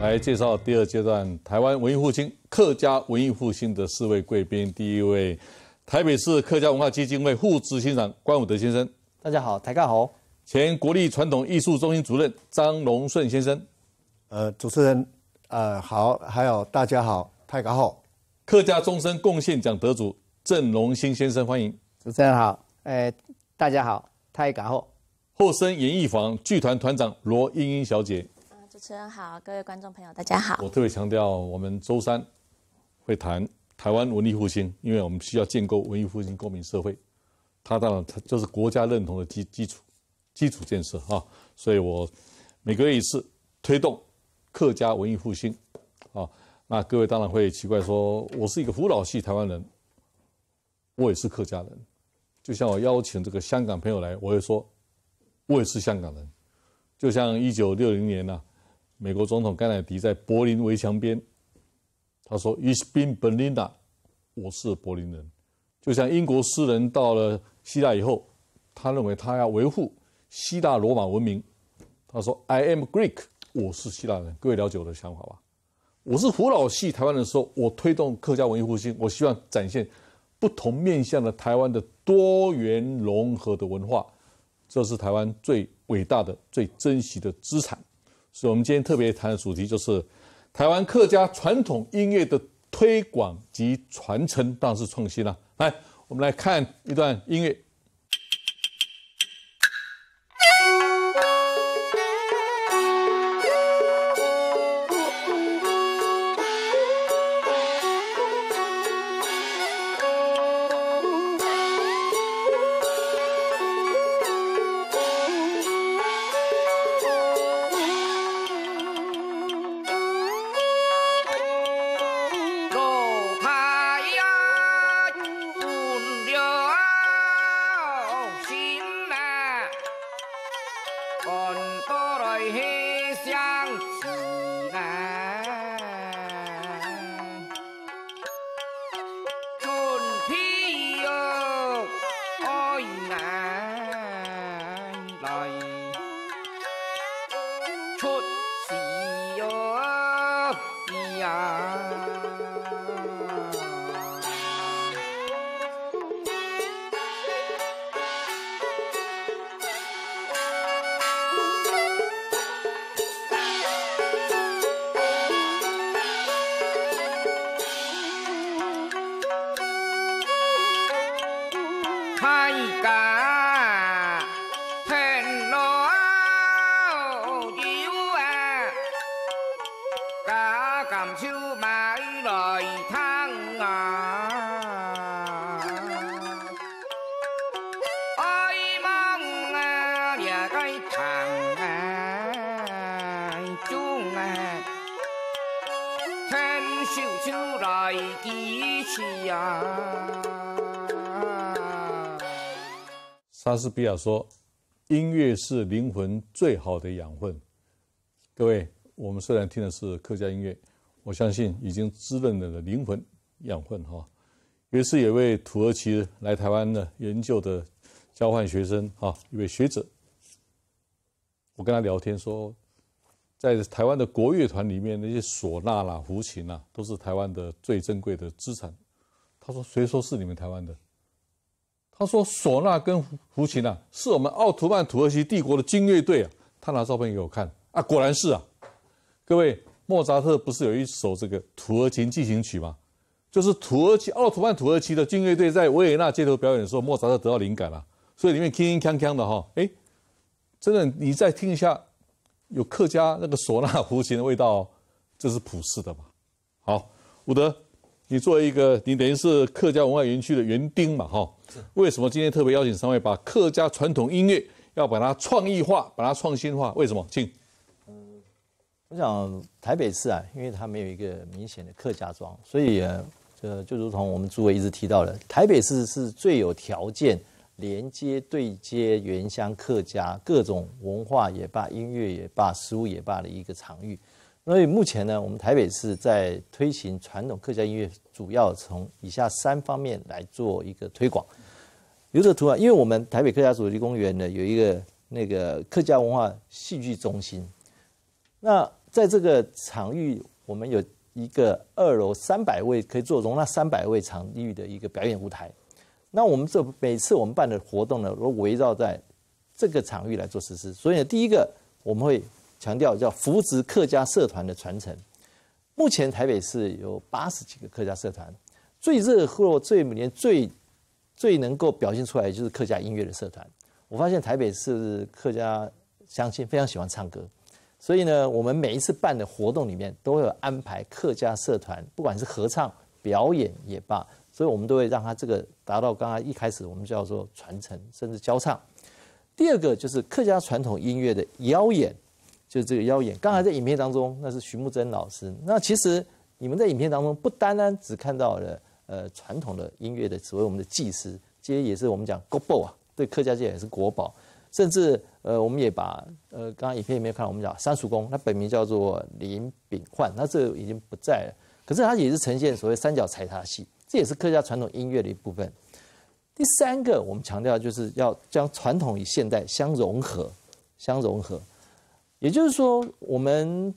来介绍第二阶段台湾文艺复兴客家文艺复兴的四位贵宾。第一位，台北市客家文化基金会副执行长关武德先生。大家好，台客好。前国立传统艺术中心主任张龙顺先生。呃，主持人，呃，好，还有大家好，台客好。客家终身贡献奖得主郑荣兴先生，欢迎。主持人好，哎，大家好，台客好。后生演艺坊剧团团长罗英英小姐。主持人好，各位观众朋友，大家好。我特别强调，我们周三会谈台湾文艺复兴，因为我们需要建构文艺复兴公民社会，它当然它就是国家认同的基基础、基础建设啊。所以，我每个月一次推动客家文艺复兴啊。那各位当然会奇怪，说我是一个福老系台湾人，我也是客家人。就像我邀请这个香港朋友来，我会说，我也是香港人。就像一九六零年呢。美国总统甘乃迪在柏林围墙边，他说：“I s 宾 e 琳达，Berliner，我是柏林人。”就像英国诗人到了希腊以后，他认为他要维护希腊罗马文明，他说：“I am Greek，我是希腊人。”各位了解我的想法吧？我是胡老系台湾的时候，我推动客家文艺复兴，我希望展现不同面向的台湾的多元融合的文化，这是台湾最伟大的、最珍惜的资产。所以，我们今天特别谈的主题就是台湾客家传统音乐的推广及传承，当然是创新了。来，我们来看一段音乐。莎士比亚说：“音乐是灵魂最好的养分。”各位，我们虽然听的是客家音乐，我相信已经滋润了的灵魂养分哈。有一有位土耳其来台湾的研究的交换学生哈，一位学者，我跟他聊天说，在台湾的国乐团里面，那些唢呐啦、胡琴啦，都是台湾的最珍贵的资产。他说：“谁说是你们台湾的？”他说：“唢呐跟胡琴啊，是我们奥图曼土耳其帝国的军乐队啊。”他拿照片给我看啊，果然是啊。各位，莫扎特不是有一首这个土耳其进行曲吗？就是土耳其奥图曼土耳其的军乐队在维也纳街头表演的时候，莫扎特得到灵感了，所以里面铿铿锵锵的哈，哎，真的，你再听一下，有客家那个唢呐、胡琴的味道，这是普世的吧？好，伍德。你作为一个，你等于是客家文化园区的园丁嘛，哈，为什么今天特别邀请三位，把客家传统音乐要把它创意化，把它创新化？为什么？请。嗯，我想台北市啊，因为它没有一个明显的客家庄，所以呃，就如同我们诸位一直提到的，台北市是最有条件连接对接原乡客家各种文化也罢，音乐也罢，食物也罢的一个场域。所以目前呢，我们台北市在推行传统客家音乐，主要从以下三方面来做一个推广。有什图案？因为我们台北客家主题公园呢，有一个那个客家文化戏剧中心。那在这个场域，我们有一个二楼三百位可以做容纳三百位场域的一个表演舞台。那我们这每次我们办的活动呢，都围绕在这个场域来做实施。所以第一个，我们会。强调叫扶植客家社团的传承。目前台北市有八十几个客家社团，最热络、最年最最能够表现出来就是客家音乐的社团。我发现台北市客家乡亲非常喜欢唱歌，所以呢，我们每一次办的活动里面都会有安排客家社团，不管是合唱、表演也罢，所以我们都会让他这个达到刚刚一开始我们叫做传承，甚至教唱。第二个就是客家传统音乐的表演。就是这个妖眼，刚才在影片当中，那是徐木真老师。那其实你们在影片当中不单单只看到了呃传统的音乐的所谓我们的祭师，其实也是我们讲国宝啊，对客家界也是国宝。甚至呃我们也把呃刚刚影片里面看到我们讲三叔公，他本名叫做林炳焕，那这个已经不在了，可是他也是呈现所谓三角踩踏戏，这也是客家传统音乐的一部分。第三个我们强调就是要将传统与现代相融合，相融合。也就是说，我们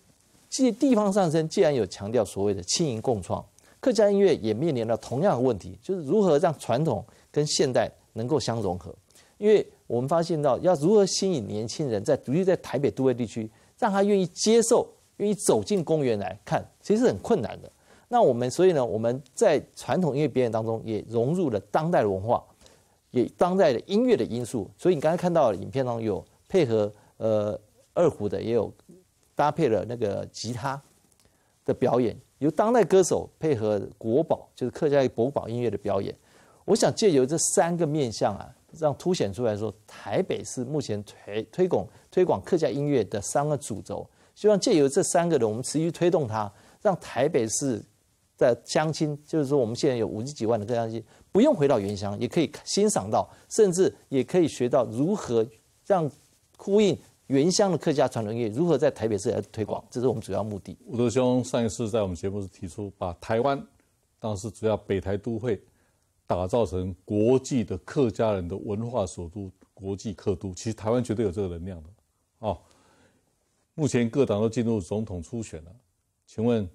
既地方上升，既然有强调所谓的“轻盈共创”，客家音乐也面临到同样的问题，就是如何让传统跟现代能够相融合。因为我们发现到，要如何吸引年轻人，在尤其在台北都会地区，让他愿意接受、愿意走进公园来看，其实是很困难的。那我们所以呢，我们在传统音乐表演当中也融入了当代文化，也当代的音乐的因素。所以你刚才看到影片当中有配合呃。二胡的也有，搭配了那个吉他的表演，由当代歌手配合国宝，就是客家国宝音乐的表演。我想借由这三个面向啊，让凸显出来说，台北市目前推推广推广客家音乐的三个主轴。希望借由这三个人，我们持续推动它，让台北市的乡亲，就是说我们现在有五十几万的客乡亲，不用回到原乡，也可以欣赏到，甚至也可以学到如何让呼应。原乡的客家传统产业如何在台北市来推广？这是我们主要目的。吴德兄上一次在我们节目是提出，把台湾当时主要北台都会打造成国际的客家人的文化首都、国际客都。其实台湾绝对有这个能量的。啊，目前各党都进入总统初选了，请问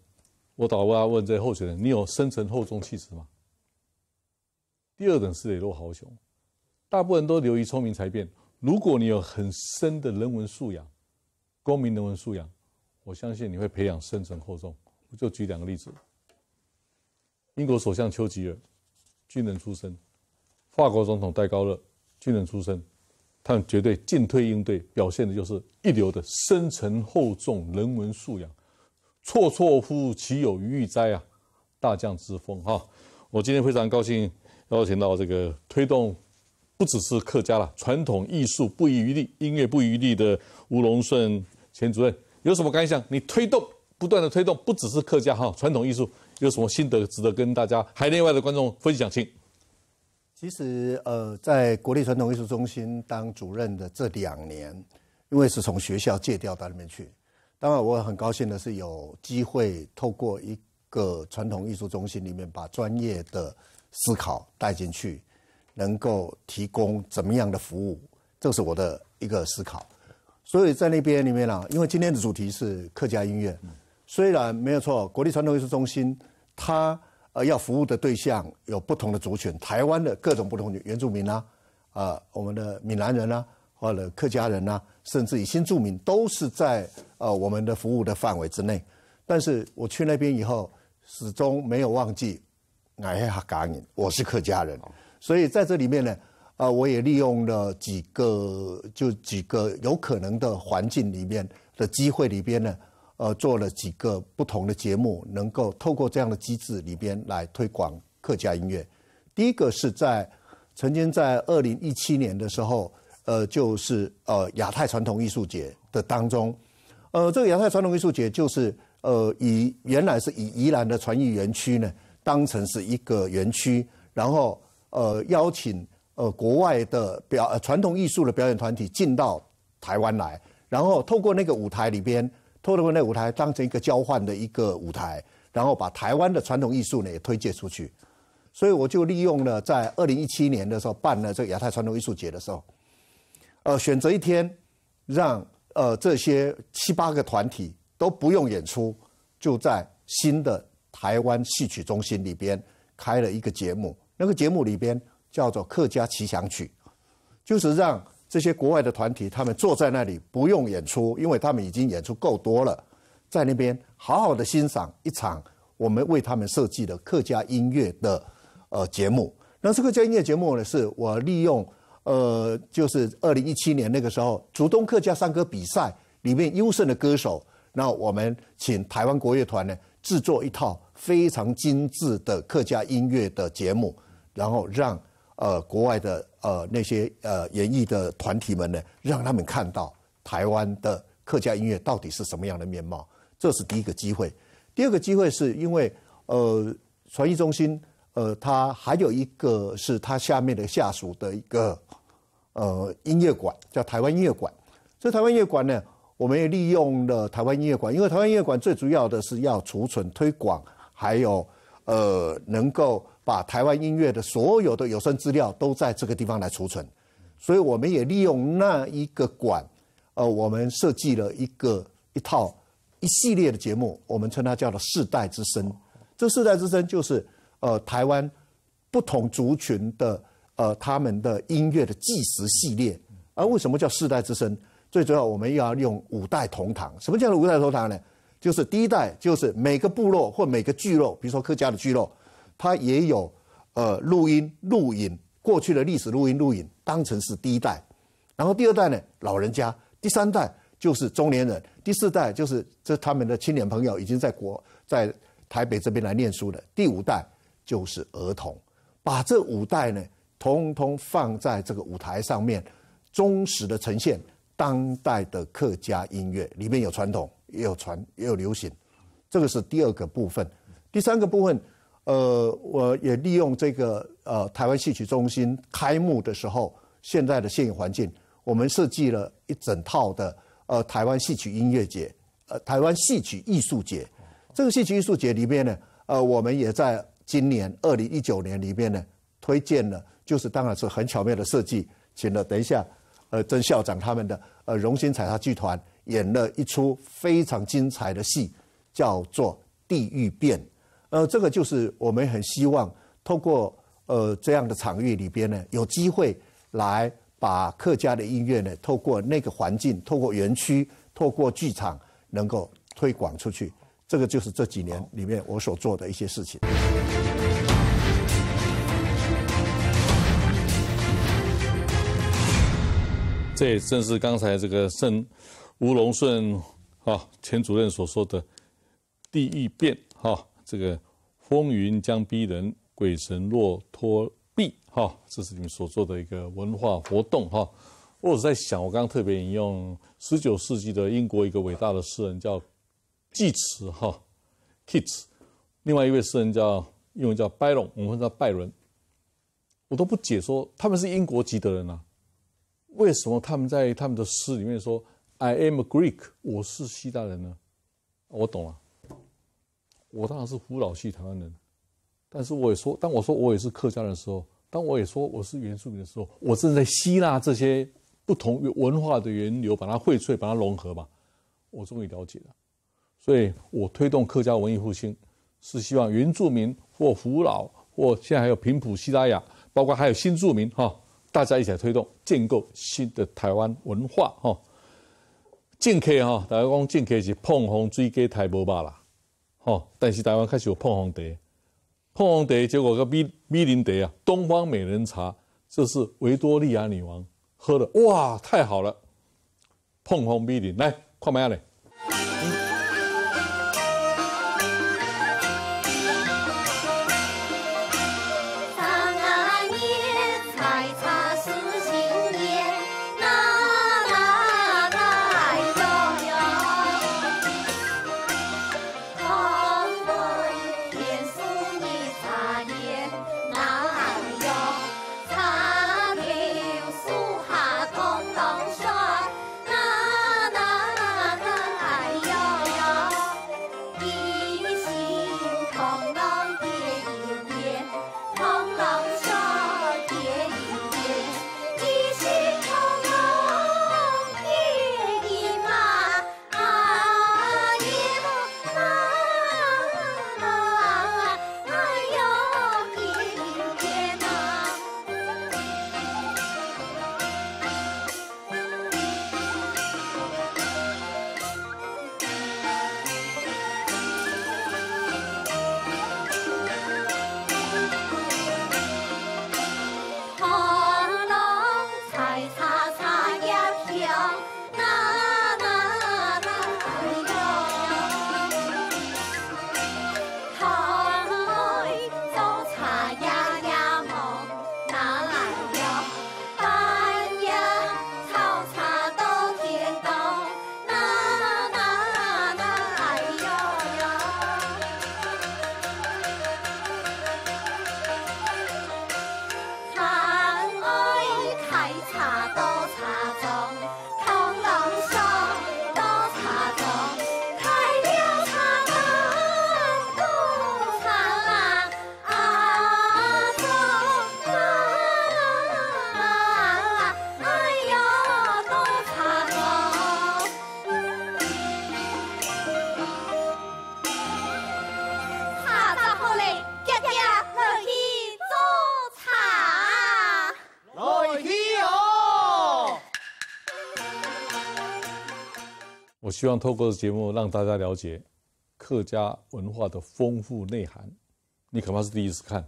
我倒要问这候选人：你有深沉厚重气质吗？第二等是磊落豪雄，大部分都流于聪明才辩。如果你有很深的人文素养、公民人文素养，我相信你会培养深沉厚重。我就举两个例子：英国首相丘吉尔，军人出身；法国总统戴高乐，军人出身。他们绝对进退应对，表现的就是一流的深沉厚重人文素养。错错乎其有余哉啊！大将之风啊！我今天非常高兴邀请到这个推动。不只是客家了，传统艺术不遗余力，音乐不遗余力的吴隆顺前主任有什么感想？你推动不断的推动，不只是客家哈，传统艺术有什么心得值得跟大家海内外的观众分享？请。其实，呃，在国立传统艺术中心当主任的这两年，因为是从学校借调到那边去，当然我很高兴的是有机会透过一个传统艺术中心里面把专业的思考带进去。能够提供怎么样的服务，这是我的一个思考。所以在那边里面啊，因为今天的主题是客家音乐，虽然没有错，国立传统艺术中心它呃要服务的对象有不同的族群，台湾的各种不同的原住民啊，啊我们的闽南人啊，或者客家人呐，甚至于新住民都是在呃我们的服务的范围之内。但是我去那边以后，始终没有忘记，嘎我是客家人。所以在这里面呢，呃，我也利用了几个就几个有可能的环境里面的机会里边呢，呃，做了几个不同的节目，能够透过这样的机制里边来推广客家音乐。第一个是在曾经在二零一七年的时候，呃，就是呃亚太传统艺术节的当中，呃，这个亚太传统艺术节就是呃以原来是以宜兰的传艺园区呢当成是一个园区，然后。呃，邀请呃国外的表传统艺术的表演团体进到台湾来，然后透过那个舞台里边，透过那个舞台当成一个交换的一个舞台，然后把台湾的传统艺术呢也推介出去。所以我就利用了在二零一七年的时候办了这个亚太传统艺术节的时候，呃，选择一天让呃这些七八个团体都不用演出，就在新的台湾戏曲中心里边开了一个节目。那个节目里边叫做《客家奇想曲》，就是让这些国外的团体他们坐在那里不用演出，因为他们已经演出够多了，在那边好好的欣赏一场我们为他们设计的客家音乐的呃节目。那这个音乐节目呢，是我利用呃，就是二零一七年那个时候，主动客家山歌比赛里面优胜的歌手，那我们请台湾国乐团呢制作一套非常精致的客家音乐的节目。然后让呃国外的呃那些呃演艺的团体们呢，让他们看到台湾的客家音乐到底是什么样的面貌，这是第一个机会。第二个机会是因为呃，传艺中心呃，它还有一个是它下面的下属的一个呃音乐馆，叫台湾音乐馆。这台湾音乐馆呢，我们也利用了台湾音乐馆，因为台湾音乐馆最主要的是要储存、推广，还有呃能够。把台湾音乐的所有的有声资料都在这个地方来储存，所以我们也利用那一个馆，呃，我们设计了一个一套一系列的节目，我们称它叫做“世代之声”。这“世代之声”就是呃台湾不同族群的呃他们的音乐的纪实系列。而为什么叫“世代之声”？最主要，我们要用五代同堂。什么叫做五代同堂呢？就是第一代就是每个部落或每个聚落，比如说客家的聚落。他也有，呃，录音录影，过去的历史录音录影当成是第一代，然后第二代呢，老人家，第三代就是中年人，第四代就是这他们的青年朋友已经在国在台北这边来念书的，第五代就是儿童，把这五代呢，通通放在这个舞台上面，忠实的呈现当代的客家音乐，里面有传统，也有传也有流行，这个是第二个部分，第三个部分。呃，我也利用这个呃台湾戏曲中心开幕的时候，现在的现有环境，我们设计了一整套的呃台湾戏曲音乐节，呃台湾戏曲艺术节。这个戏曲艺术节里面呢，呃我们也在今年二零一九年里面呢，推荐了，就是当然是很巧妙的设计，请了等一下，呃曾校长他们的呃荣兴彩沙剧团演了一出非常精彩的戏，叫做《地狱变》。呃，这个就是我们很希望透过呃这样的场域里边呢，有机会来把客家的音乐呢，透过那个环境，透过园区，透过剧场，能够推广出去。这个就是这几年里面我所做的一些事情。这也正是刚才这个盛吴隆顺啊前主任所说的地域变哈。这个风云将逼人，鬼神若托壁，哈，这是你们所做的一个文化活动，哈。我在想，我刚刚特别引用十九世纪的英国一个伟大的诗人叫济慈，哈 k i t s 另外一位诗人叫，英文叫拜伦，我们叫拜伦。我都不解说，他们是英国籍的人啊，为什么他们在他们的诗里面说 “I am a Greek”，我是希腊人呢？我懂了。我当然是胡老系台湾人，但是我也说，当我说我也是客家人的时候，当我也说我是原住民的时候，我正在吸纳这些不同文化的源流，把它荟萃，把它融合嘛。我终于了解了，所以，我推动客家文艺复兴，是希望原住民或胡老或现在还有平埔、西拉雅，包括还有新住民哈，大家一起推动建构新的台湾文化哈。敬客哈，大家讲敬客是碰红追鸡台无吧啦。哦，但是台湾开始有碰红蝶，碰红蝶，结果个 B B 林蝶啊，东方美人茶，这是维多利亚女王喝的，哇，太好了，碰红 B 林，来快买下来。希望透过节目让大家了解客家文化的丰富内涵。你恐怕是第一次看，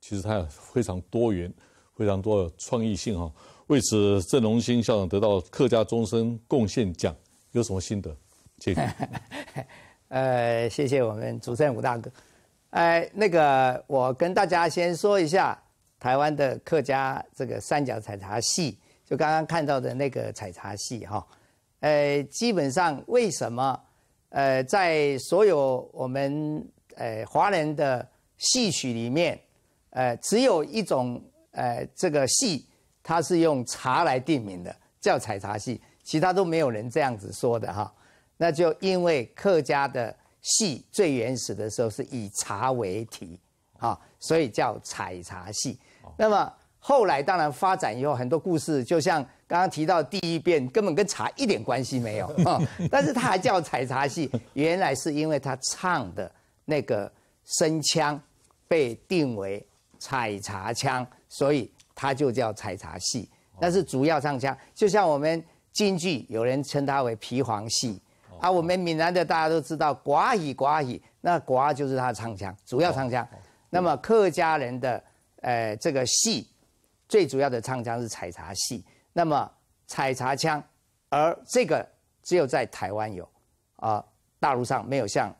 其实它非常多元，非常多创意性哈。为此，郑荣兴校长得到客家终身贡献奖，有什么心得？谢谢。呃，谢谢我们主持人吴大哥。哎，那个，我跟大家先说一下台湾的客家这个三角采茶戏，就刚刚看到的那个采茶戏哈。呃，基本上为什么？呃，在所有我们呃华人的戏曲里面，呃，只有一种呃这个戏，它是用茶来定名的，叫采茶戏，其他都没有人这样子说的哈。那就因为客家的戏最原始的时候是以茶为题啊，所以叫采茶戏。那么后来当然发展以后，很多故事就像。刚刚提到第一遍根本跟茶一点关系没有，但是它还叫采茶戏，原来是因为它唱的那个声腔被定为采茶腔，所以它就叫采茶戏。那是主要唱腔，就像我们京剧有人称它为皮黄戏，啊，我们闽南的大家都知道，瓜语瓜语，那瓜就是它唱腔，主要唱腔。那么客家人的呃这个戏最主要的唱腔是采茶戏。那么采茶腔，而这个只有在台湾有，啊，大陆上没有像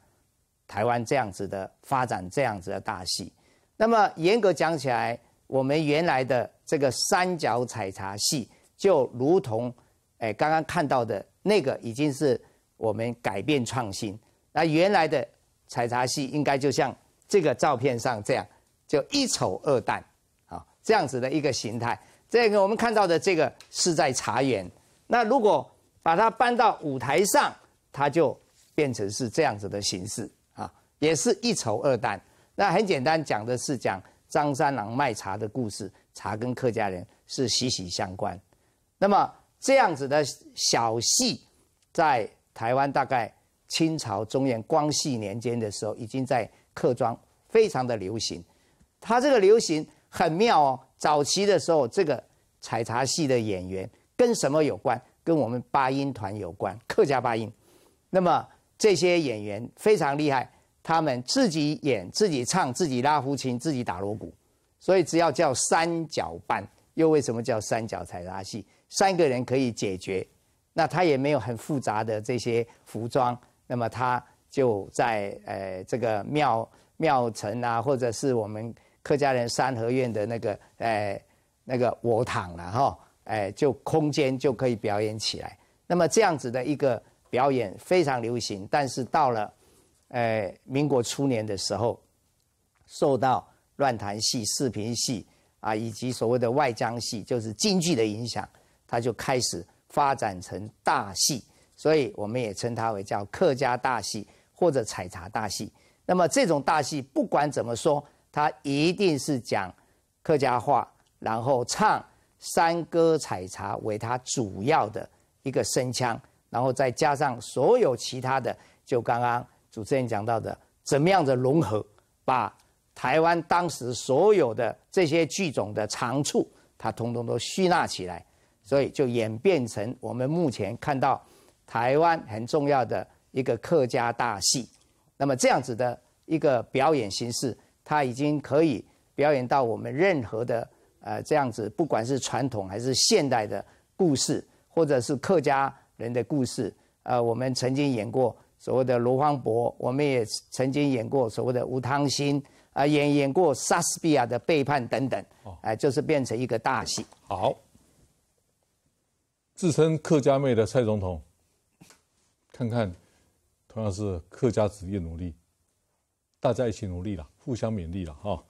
台湾这样子的发展这样子的大戏。那么严格讲起来，我们原来的这个三角采茶戏，就如同哎刚刚看到的那个，已经是我们改变创新。那原来的采茶戏，应该就像这个照片上这样，就一丑二蛋啊这样子的一个形态。这个我们看到的这个是在茶园，那如果把它搬到舞台上，它就变成是这样子的形式啊，也是一筹二蛋。那很简单，讲的是讲张三郎卖茶的故事，茶跟客家人是息息相关。那么这样子的小戏，在台湾大概清朝中叶光绪年间的时候，已经在客庄非常的流行。它这个流行很妙哦。早期的时候，这个采茶戏的演员跟什么有关？跟我们八音团有关，客家八音。那么这些演员非常厉害，他们自己演、自己唱、自己拉胡琴、自己打锣鼓，所以只要叫三角班。又为什么叫三角采茶戏？三个人可以解决，那他也没有很复杂的这些服装，那么他就在呃这个庙庙城啊，或者是我们。客家人三合院的那个，哎，那个我躺了哈，哎，就空间就可以表演起来。那么这样子的一个表演非常流行，但是到了，哎，民国初年的时候，受到乱弹戏、四平戏啊，以及所谓的外江戏，就是京剧的影响，它就开始发展成大戏。所以我们也称它为叫客家大戏或者采茶大戏。那么这种大戏，不管怎么说。他一定是讲客家话，然后唱山歌采茶为他主要的一个声腔，然后再加上所有其他的，就刚刚主持人讲到的怎么样的融合，把台湾当时所有的这些剧种的长处，他通通都吸纳起来，所以就演变成我们目前看到台湾很重要的一个客家大戏。那么这样子的一个表演形式。他已经可以表演到我们任何的呃这样子，不管是传统还是现代的故事，或者是客家人的故事呃，我们曾经演过所谓的罗芳伯，我们也曾经演过所谓的吴汤兴啊，演演过莎士比亚的背叛等等，哎，就是变成一个大戏。好，自称客家妹的蔡总统，看看同样是客家子弟努力，大家一起努力了。互相勉励了哈！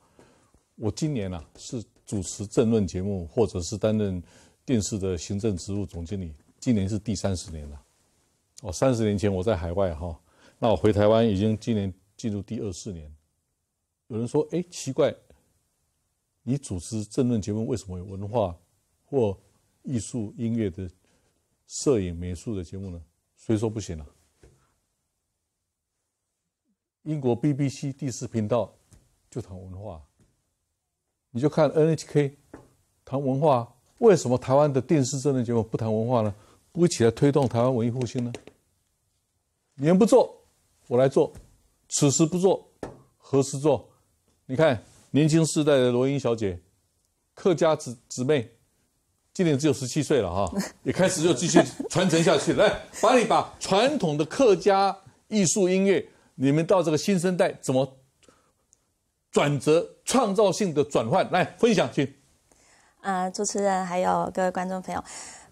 我今年呢是主持政论节目，或者是担任电视的行政职务总经理。今年是第三十年了。哦，三十年前我在海外哈，那我回台湾已经今年进入第二四年。有人说：“哎，奇怪，你主持政论节目，为什么有文化或艺术、音乐的、摄影、美术的节目呢？”谁说不行了？英国 BBC 第四频道。就谈文化，你就看 NHK 谈文化，为什么台湾的电视真人节目不谈文化呢？不起来推动台湾文艺复兴呢？你们不做，我来做。此时不做，何时做？你看年轻世代的罗英小姐，客家姊姊妹，今年只有十七岁了哈，也开始就继续传承下去，来把你把传统的客家艺术音乐，你们到这个新生代怎么？转折创造性的转换来分享，请。呃，主持人还有各位观众朋友，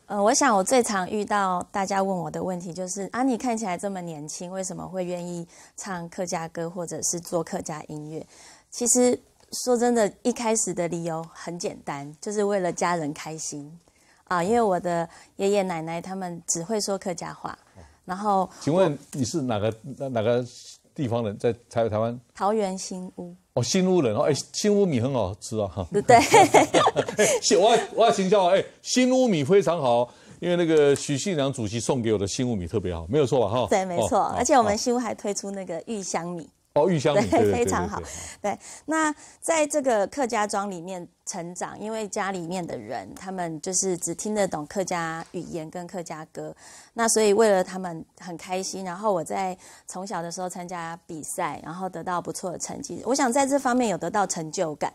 呃，我想我最常遇到大家问我的问题就是：啊，你看起来这么年轻，为什么会愿意唱客家歌或者是做客家音乐？其实说真的，一开始的理由很简单，就是为了家人开心啊，因为我的爷爷奶奶他们只会说客家话，然后，请问你是哪个哪哪个？地方人在台台湾桃园新屋哦，新屋人哦，哎，新屋米很好吃啊，对不对？我我要请教，哎，新屋米非常好，因为那个许信良主席送给我的新屋米特别好，没有错吧？哈，对，没错，而且我们新屋还推出那个玉香米。对，非常好。对，那在这个客家庄里面成长，因为家里面的人，他们就是只听得懂客家语言跟客家歌，那所以为了他们很开心。然后我在从小的时候参加比赛，然后得到不错的成绩，我想在这方面有得到成就感。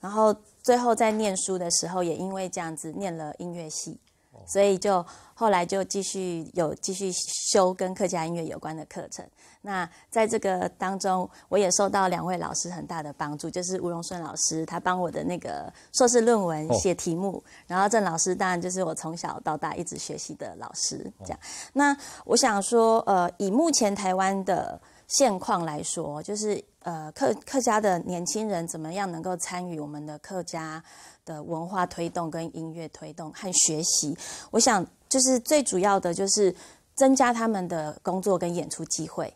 然后最后在念书的时候，也因为这样子念了音乐系。所以就后来就继续有继续修跟客家音乐有关的课程。那在这个当中，我也受到两位老师很大的帮助，就是吴荣顺老师，他帮我的那个硕士论文写题目；然后郑老师，当然就是我从小到大一直学习的老师。这样，那我想说，呃，以目前台湾的现况来说，就是呃，客客家的年轻人怎么样能够参与我们的客家？的文化推动、跟音乐推动和学习，我想就是最主要的，就是增加他们的工作跟演出机会。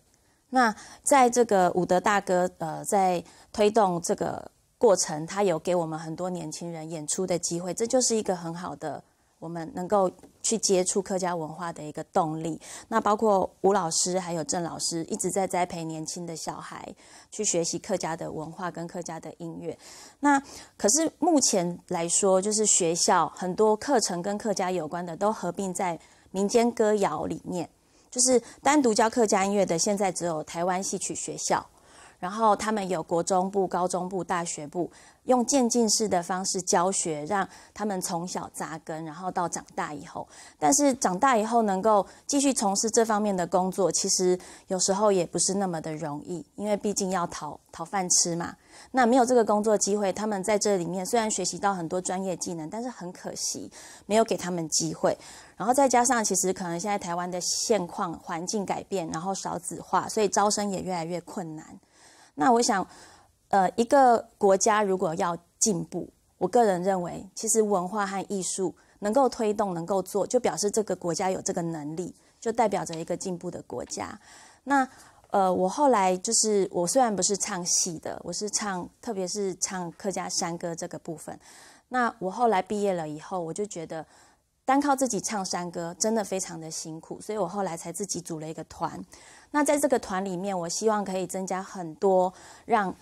那在这个伍德大哥，呃，在推动这个过程，他有给我们很多年轻人演出的机会，这就是一个很好的。我们能够去接触客家文化的一个动力，那包括吴老师还有郑老师一直在栽培年轻的小孩去学习客家的文化跟客家的音乐。那可是目前来说，就是学校很多课程跟客家有关的都合并在民间歌谣里面，就是单独教客家音乐的，现在只有台湾戏曲学校。然后他们有国中部、高中部、大学部，用渐进式的方式教学，让他们从小扎根，然后到长大以后，但是长大以后能够继续从事这方面的工作，其实有时候也不是那么的容易，因为毕竟要讨讨饭吃嘛。那没有这个工作机会，他们在这里面虽然学习到很多专业技能，但是很可惜没有给他们机会。然后再加上，其实可能现在台湾的现况环境改变，然后少子化，所以招生也越来越困难。那我想，呃，一个国家如果要进步，我个人认为，其实文化和艺术能够推动，能够做，就表示这个国家有这个能力，就代表着一个进步的国家。那呃，我后来就是，我虽然不是唱戏的，我是唱，特别是唱客家山歌这个部分。那我后来毕业了以后，我就觉得。单靠自己唱山歌真的非常的辛苦，所以我后来才自己组了一个团。那在这个团里面，我希望可以增加很多让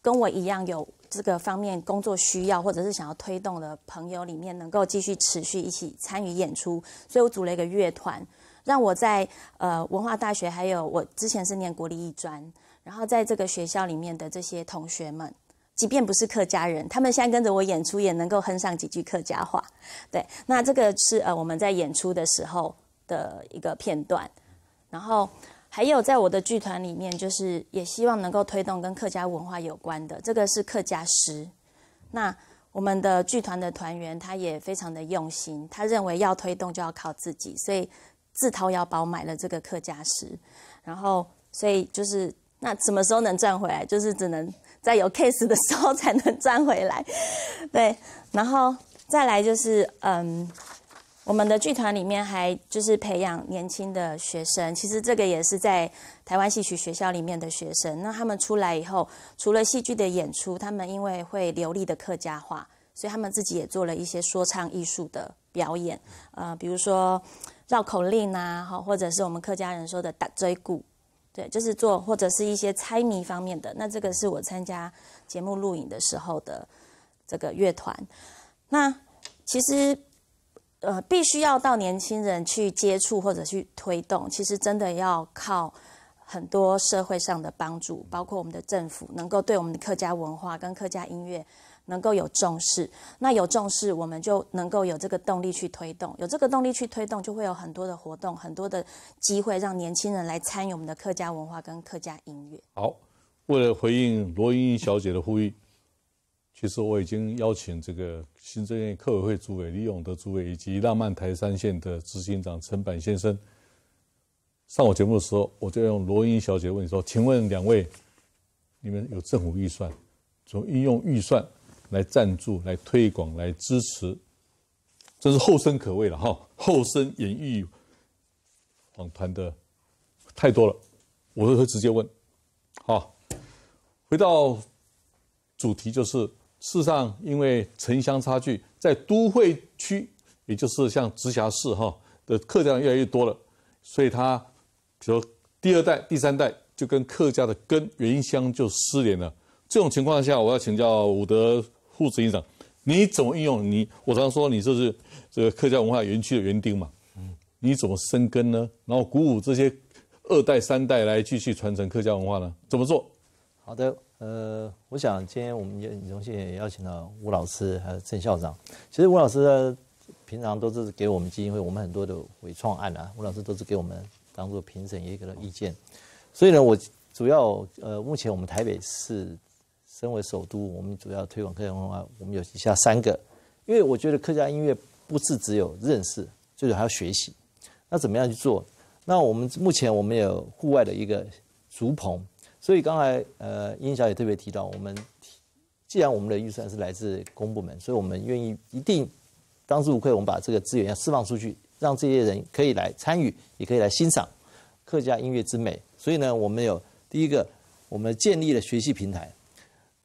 跟我一样有这个方面工作需要或者是想要推动的朋友里面能够继续持续一起参与演出，所以我组了一个乐团，让我在呃文化大学，还有我之前是念国立艺专，然后在这个学校里面的这些同学们。即便不是客家人，他们现在跟着我演出也能够哼上几句客家话。对，那这个是呃我们在演出的时候的一个片段。然后还有在我的剧团里面，就是也希望能够推动跟客家文化有关的。这个是客家诗。那我们的剧团的团员他也非常的用心，他认为要推动就要靠自己，所以自掏腰包买了这个客家诗。然后所以就是那什么时候能赚回来，就是只能。在有 case 的时候才能赚回来，对，然后再来就是，嗯，我们的剧团里面还就是培养年轻的学生，其实这个也是在台湾戏曲学校里面的学生。那他们出来以后，除了戏剧的演出，他们因为会流利的客家话，所以他们自己也做了一些说唱艺术的表演，呃，比如说绕口令啊，或者是我们客家人说的打追鼓。对，就是做或者是一些猜谜方面的。那这个是我参加节目录影的时候的这个乐团。那其实呃，必须要到年轻人去接触或者去推动，其实真的要靠很多社会上的帮助，包括我们的政府能够对我们的客家文化跟客家音乐。能够有重视，那有重视，我们就能够有这个动力去推动，有这个动力去推动，就会有很多的活动，很多的机会，让年轻人来参与我们的客家文化跟客家音乐。好，为了回应罗茵茵小姐的呼吁，其实我已经邀请这个新政县客委会主委李永德主委，以及浪漫台三线的执行长陈板先生上我节目的时候，我就用罗茵小姐问说：“请问两位，你们有政府预算，从运用预算？”来赞助、来推广、来支持，真是后生可畏了哈！后生演义网团的太多了，我会直接问。好，回到主题，就是世上因为城乡差距，在都会区，也就是像直辖市哈的客家越来越多了，所以他如第二代、第三代就跟客家的根原乡就失联了。这种情况下，我要请教伍德。副执行长，你怎么运用你？我常说你就是这个客家文化园区的园丁嘛，嗯，你怎么生根呢？然后鼓舞这些二代三代来继续传承客家文化呢？怎么做？好的，呃，我想今天我们也荣幸也邀请了吴老师还有郑校长。其实吴老师平常都是给我们基金会我们很多的伪创案啊，吴老师都是给我们当做评审一个的意见。所以呢，我主要呃，目前我们台北市。身为首都，我们主要推广客家文化，我们有以下三个。因为我觉得客家音乐不是只有认识，最主还要学习。那怎么样去做？那我们目前我们有户外的一个竹棚，所以刚才呃，殷小姐特别提到，我们既然我们的预算是来自公部门，所以我们愿意一定当之无愧，我们把这个资源要释放出去，让这些人可以来参与，也可以来欣赏客家音乐之美。所以呢，我们有第一个，我们建立了学习平台。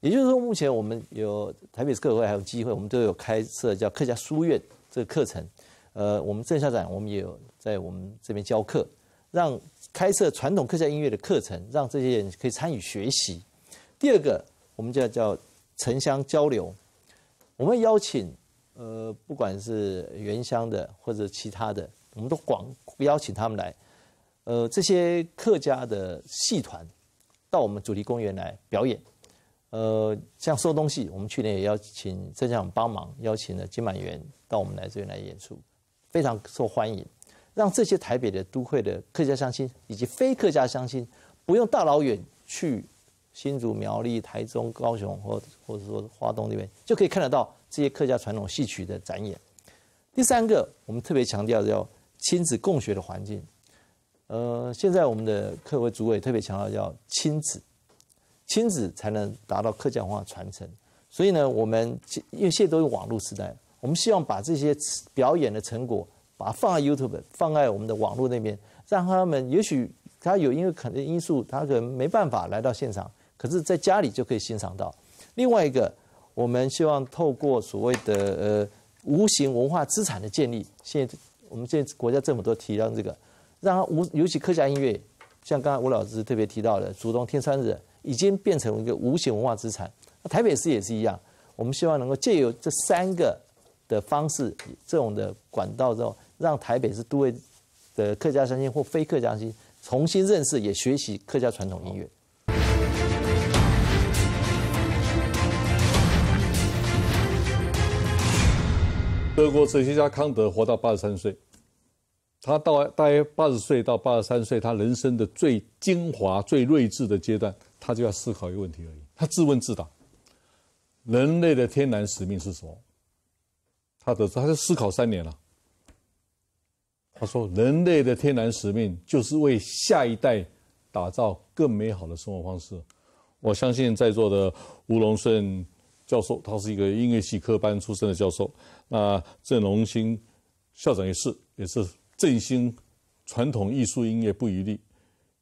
也就是说，目前我们有台北市客会还有机会，我们都有开设叫客家书院这个课程。呃，我们郑校长我们也有在我们这边教课，让开设传统客家音乐的课程，让这些人可以参与学习。第二个，我们叫叫城乡交流，我们邀请呃，不管是原乡的或者其他的，我们都广邀请他们来。呃，这些客家的戏团到我们主题公园来表演。呃，像收东西，我们去年也邀请郑向帮忙，邀请了金满园到我们来这边来演出，非常受欢迎。让这些台北的都会的客家乡亲以及非客家乡亲，不用大老远去新竹、苗栗、台中、高雄或或者说花东那边，就可以看得到这些客家传统戏曲的展演。第三个，我们特别强调叫亲子共学的环境。呃，现在我们的客委主委特别强调叫亲子。亲子才能达到客家文化传承，所以呢，我们因为现在都是网络时代，我们希望把这些表演的成果，把它放在 YouTube，放在我们的网络那边，让他们也许他有因为可能因素，他可能没办法来到现场，可是在家里就可以欣赏到。另外一个，我们希望透过所谓的呃无形文化资产的建立，现在我们现在国家政府都提倡这个，让无尤其客家音乐，像刚才吴老师特别提到的，祖宗天山人。已经变成一个无形文化资产。台北市也是一样，我们希望能够借由这三个的方式，这种的管道之后，让台北市都会的客家乡亲或非客家乡亲重新认识，也学习客家传统音乐。德国哲学家康德活到八十三岁，他到大约八十岁到八十三岁，他人生的最精华、最睿智的阶段。他就要思考一个问题而已，他自问自答：人类的天然使命是什么？他得，他就思考三年了。他说，人类的天然使命就是为下一代打造更美好的生活方式。我相信在座的吴龙顺教授，他是一个音乐系科班出身的教授，那郑荣兴校长也是，也是振兴传统艺术音乐不遗力，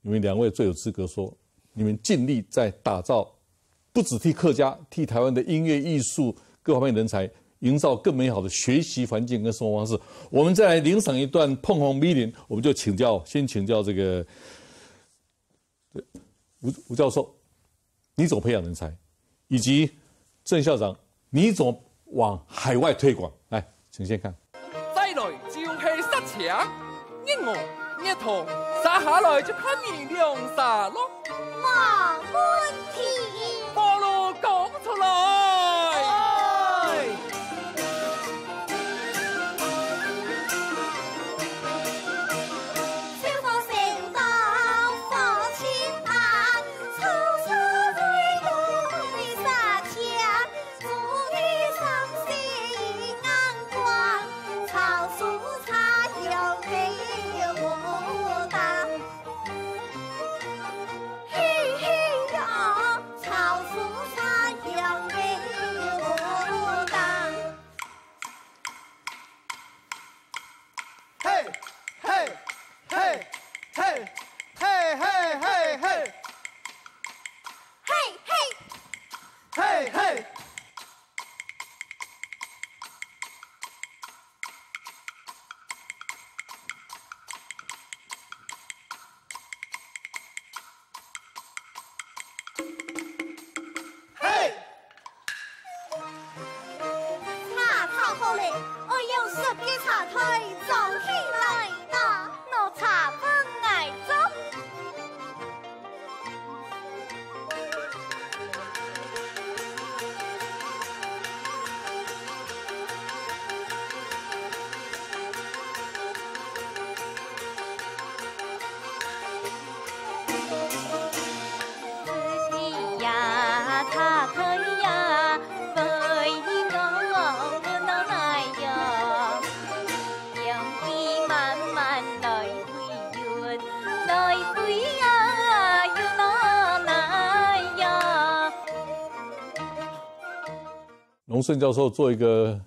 因为两位最有资格说。你们尽力在打造，不只替客家、替台湾的音乐艺术各方面人才，营造更美好的学习环境跟生活方式。我们再来领赏一段《碰红梅林》，我们就请教，先请教这个吴吴教授，你怎么培养人才，以及郑校长，你怎么往海外推广？来，请先看。再来照气杀枪，捏我捏兔，杀下来就看你两杀咯。啊！洪顺教授做一个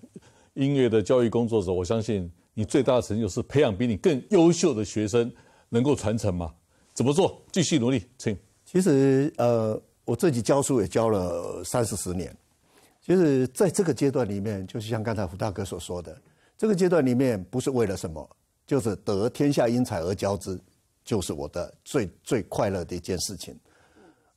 音乐的教育工作者，我相信你最大的成就是培养比你更优秀的学生，能够传承嘛？怎么做？继续努力，请。其实，呃，我自己教书也教了三四十年。其实，在这个阶段里面，就是像刚才胡大哥所说的，这个阶段里面不是为了什么，就是得天下英才而教之，就是我的最最快乐的一件事情。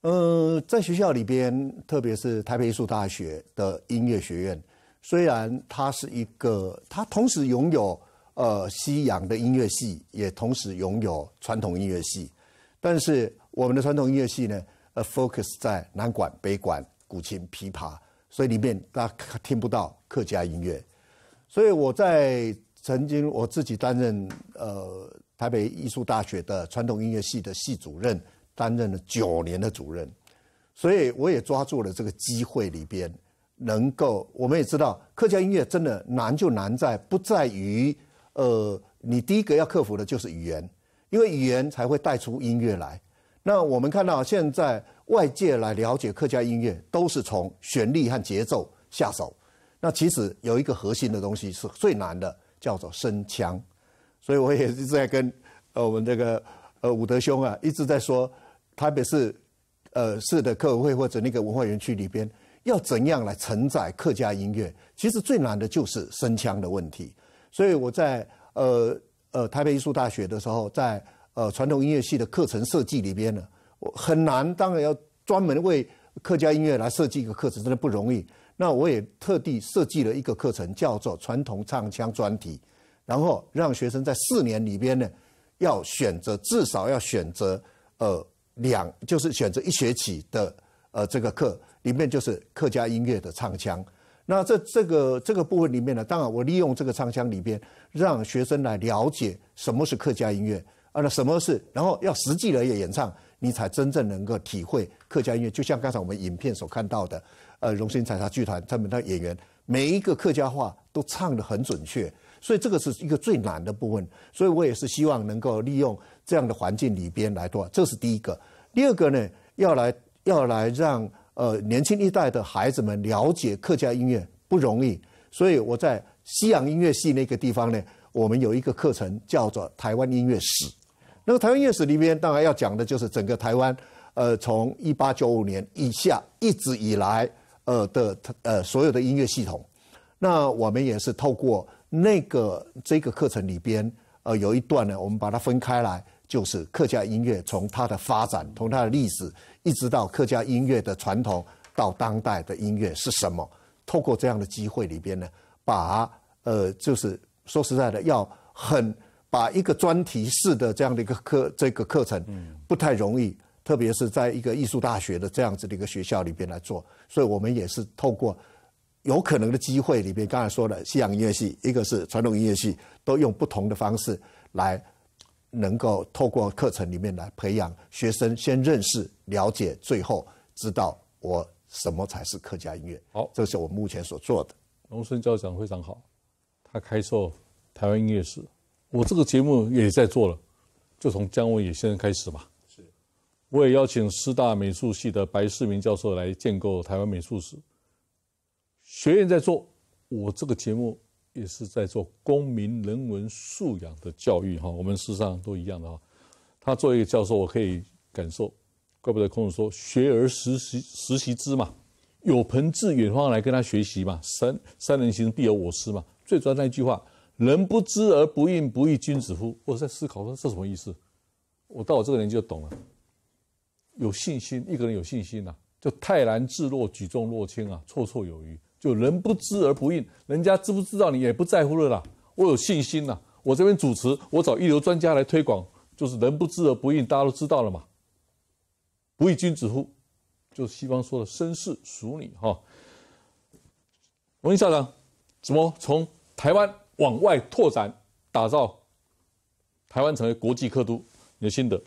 呃，在学校里边，特别是台北艺术大学的音乐学院，虽然它是一个，它同时拥有呃西洋的音乐系，也同时拥有传统音乐系，但是我们的传统音乐系呢，呃，focus 在南管、北管、古琴、琵琶，所以里面大家听不到客家音乐。所以我在曾经我自己担任呃台北艺术大学的传统音乐系的系主任。担任了九年的主任，所以我也抓住了这个机会里边，能够我们也知道客家音乐真的难就难在不在于呃，你第一个要克服的就是语言，因为语言才会带出音乐来。那我们看到现在外界来了解客家音乐，都是从旋律和节奏下手。那其实有一个核心的东西是最难的，叫做声腔。所以我也是在跟呃我们这个。呃，武德兄啊，一直在说台北市，呃，市的客委会或者那个文化园区里边，要怎样来承载客家音乐？其实最难的就是声腔的问题。所以我在呃呃台北艺术大学的时候，在呃传统音乐系的课程设计里边呢，我很难，当然要专门为客家音乐来设计一个课程，真的不容易。那我也特地设计了一个课程，叫做传统唱腔专题，然后让学生在四年里边呢。要选择至少要选择呃两，就是选择一学期的呃这个课里面就是客家音乐的唱腔。那这这个这个部分里面呢，当然我利用这个唱腔里边，让学生来了解什么是客家音乐啊，那什么是？然后要实际的演唱，你才真正能够体会客家音乐。就像刚才我们影片所看到的，呃，荣兴采茶剧团他们的演员每一个客家话都唱得很准确。所以这个是一个最难的部分，所以我也是希望能够利用这样的环境里边来做，这是第一个。第二个呢，要来要来让呃年轻一代的孩子们了解客家音乐不容易，所以我在西洋音乐系那个地方呢，我们有一个课程叫做《台湾音乐史》。那个《台湾音乐史》里边，当然要讲的就是整个台湾，呃，从一八九五年以下一直以来呃的呃所有的音乐系统。那我们也是透过那个这个课程里边，呃，有一段呢，我们把它分开来，就是客家音乐从它的发展，从它的历史，一直到客家音乐的传统，到当代的音乐是什么？透过这样的机会里边呢，把呃，就是说实在的，要很把一个专题式的这样的一个课这个课程，不太容易，特别是在一个艺术大学的这样子的一个学校里边来做，所以我们也是透过。有可能的机会里面，刚才说的西洋音乐系，一个是传统音乐系，都用不同的方式来，能够透过课程里面来培养学生，先认识、了解，最后知道我什么才是客家音乐。好，这是我目前所做的。龙村教长非常好，他开授台湾音乐史，我这个节目也在做了，就从姜文也先生开始吧。是，我也邀请师大美术系的白世明教授来建构台湾美术史。学院在做，我这个节目也是在做公民人文素养的教育哈。我们事实上都一样的哈。他作为一个教授，我可以感受，怪不得孔子说“学而时习，时习之嘛，有朋自远方来，跟他学习嘛，三三人行必有我师嘛。”最专那一句话，“人不知而不愠，不亦君子乎？”我在思考说这什么意思。我到我这个年纪就懂了，有信心，一个人有信心呐，就泰然自若，举重若轻啊，绰绰有余。就人不知而不愠，人家知不知道你也不在乎了啦。我有信心呐，我这边主持，我找一流专家来推广，就是人不知而不愠，大家都知道了嘛。不亦君子乎？就是西方说的绅士淑女哈。文英校长，怎么从台湾往外拓展，打造台湾成为国际客都？你的心得？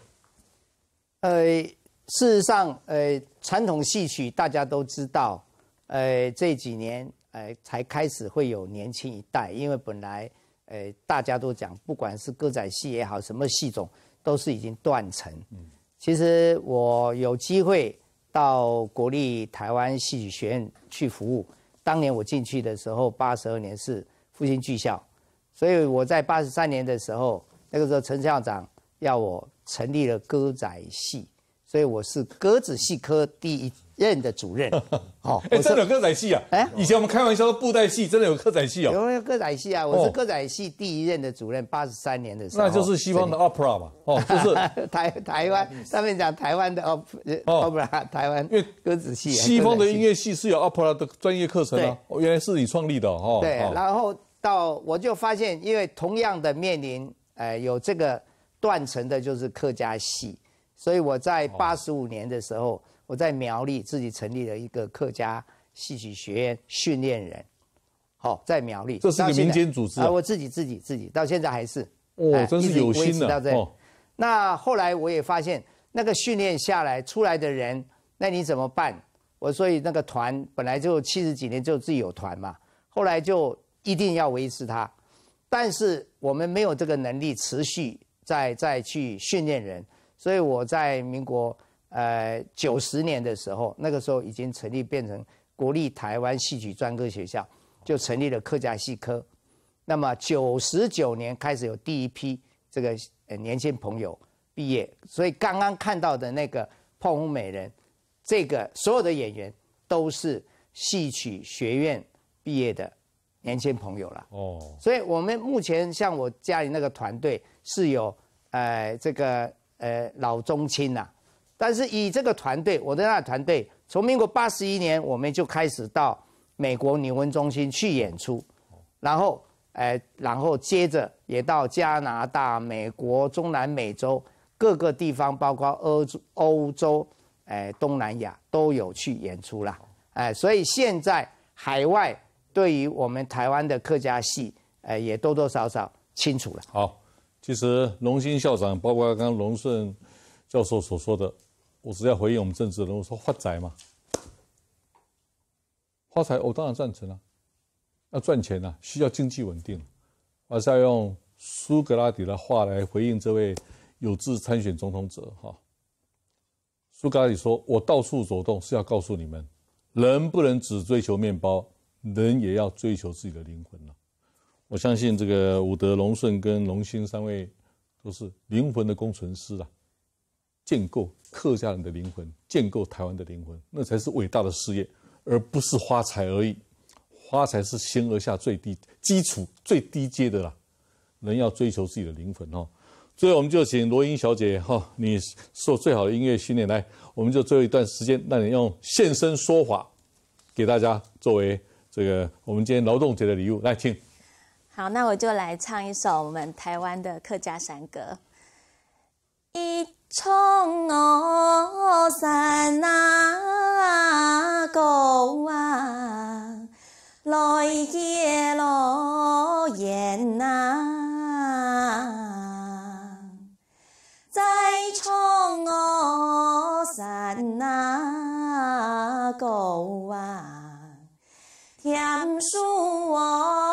呃，事实上，呃，传统戏曲大家都知道。呃，这几年，呃，才开始会有年轻一代，因为本来，呃，大家都讲，不管是歌仔戏也好，什么戏种，都是已经断层。嗯，其实我有机会到国立台湾戏曲学院去服务，当年我进去的时候，八十二年是复兴剧校，所以我在八十三年的时候，那个时候陈校长要我成立了歌仔戏。所以我是鸽子系科第一任的主任。好，哎，真的有歌仔系啊？哎，以前我们开玩笑说布袋戏，真的有歌仔系哦。有有歌仔系啊！我是歌仔系第一任的主任，八十三年的时候。那就是西方的 opera 嘛？哦，就是台台湾上面讲台湾的 op e r a 台湾因为歌仔系。西方的音乐系是有 opera 的专业课程啊。哦，原来是你创立的哦。对，然后到我就发现，因为同样的面临，哎，有这个断层的就是客家戏。所以我在八十五年的时候，我在苗栗自己成立了一个客家戏曲学院，训练人，好，在苗栗。这是个民间组织，啊我自己自己自己，到现在还是。哦，真是有心的哦。那后来我也发现，那个训练下来出来的人，那你怎么办？我所以那个团本来就七十几年就自己有团嘛，后来就一定要维持它，但是我们没有这个能力持续再再去训练人。所以我在民国呃九十年的时候，那个时候已经成立变成国立台湾戏曲专科学校，就成立了客家戏科。那么九十九年开始有第一批这个呃年轻朋友毕业，所以刚刚看到的那个《泡红美人》，这个所有的演员都是戏曲学院毕业的年轻朋友了。哦。所以，我们目前像我家里那个团队是有呃这个。呃，老中青啊。但是以这个团队，我的那团队，从民国八十一年，我们就开始到美国纽文中心去演出，然后，哎，然后接着也到加拿大、美国、中南美洲各个地方，包括欧欧洲、哎东南亚都有去演出啦。哎，所以现在海外对于我们台湾的客家戏，哎，也多多少少清楚了。好。其实龙兴校长，包括刚刚龙顺教授所说的，我只要回应我们政治人物说发财嘛？发财，我当然赞成啊。要赚钱啊，需要经济稳定，还是要用苏格拉底的话来回应这位有志参选总统者哈？苏格拉底说：“我到处走动，是要告诉你们，人不能只追求面包，人也要追求自己的灵魂了。”我相信这个伍德、龙顺跟龙兴三位都是灵魂的工程师啦，建构客家人的灵魂，建构台湾的灵魂，那才是伟大的事业，而不是发财而已。发财是先而下最低基础、最低阶的啦。人要追求自己的灵魂哦。最后，我们就请罗英小姐哈，你受最好的音乐训练，来，我们就最后一段时间，让你用现身说法给大家作为这个我们今天劳动节的礼物，来，请。好，那我就来唱一首我们台湾的客家山歌。一冲哦山那沟啊，来接罗岩呐；再冲哦山那沟啊，添树哦。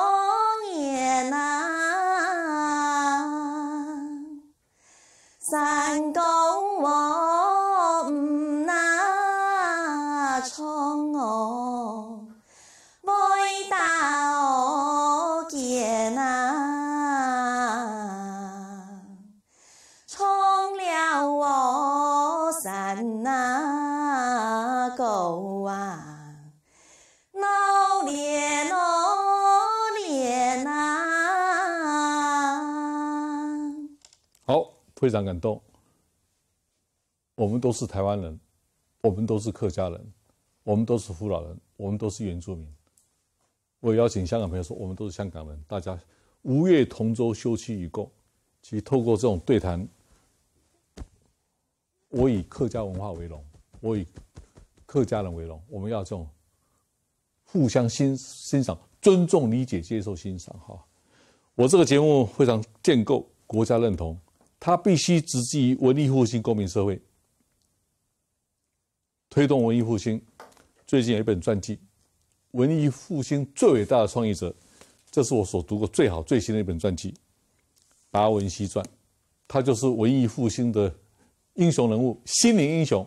非常感动，我们都是台湾人，我们都是客家人，我们都是福佬人，我们都是原住民。我邀请香港朋友说，我们都是香港人，大家吴越同舟，休戚与共。其实透过这种对谈，我以客家文化为荣，我以客家人为荣。我们要这种互相欣欣赏、尊重、理解、接受、欣赏。哈，我这个节目非常建构国家认同。他必须直击于文艺复兴公民社会，推动文艺复兴。最近有一本传记，《文艺复兴最伟大的创意者》，这是我所读过最好最新的一本传记，《达文西传》。他就是文艺复兴的英雄人物，心灵英雄。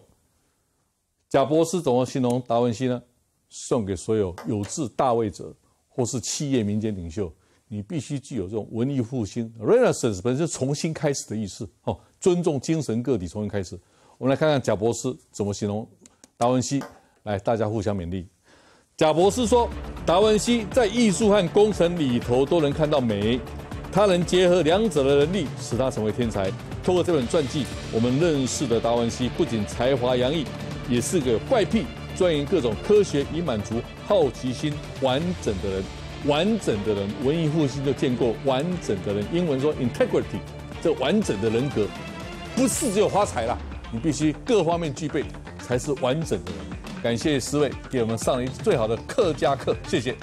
贾博士怎么形容达文西呢？送给所有有志大位者，或是企业民间领袖。你必须具有这种文艺复兴 （renaissance） 本身重新开始的意思哦，尊重精神个体，重新开始。我们来看看贾博士怎么形容达文西。来，大家互相勉励。贾博士说，达文西在艺术和工程里头都能看到美，他能结合两者的能力，使他成为天才。透过这本传记，我们认识的达文西不仅才华洋溢，也是个怪癖，钻研各种科学以满足好奇心，完整的人。完整的人，文艺复兴就见过完整的人。英文说 integrity，这完整的人格不是只有发财啦，你必须各方面具备才是完整的。人。感谢四位给我们上了一最好的客家课，谢谢。